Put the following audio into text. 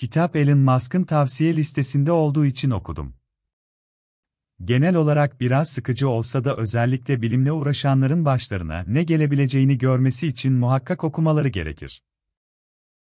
Kitap Elon Musk'ın tavsiye listesinde olduğu için okudum. Genel olarak biraz sıkıcı olsa da özellikle bilimle uğraşanların başlarına ne gelebileceğini görmesi için muhakkak okumaları gerekir.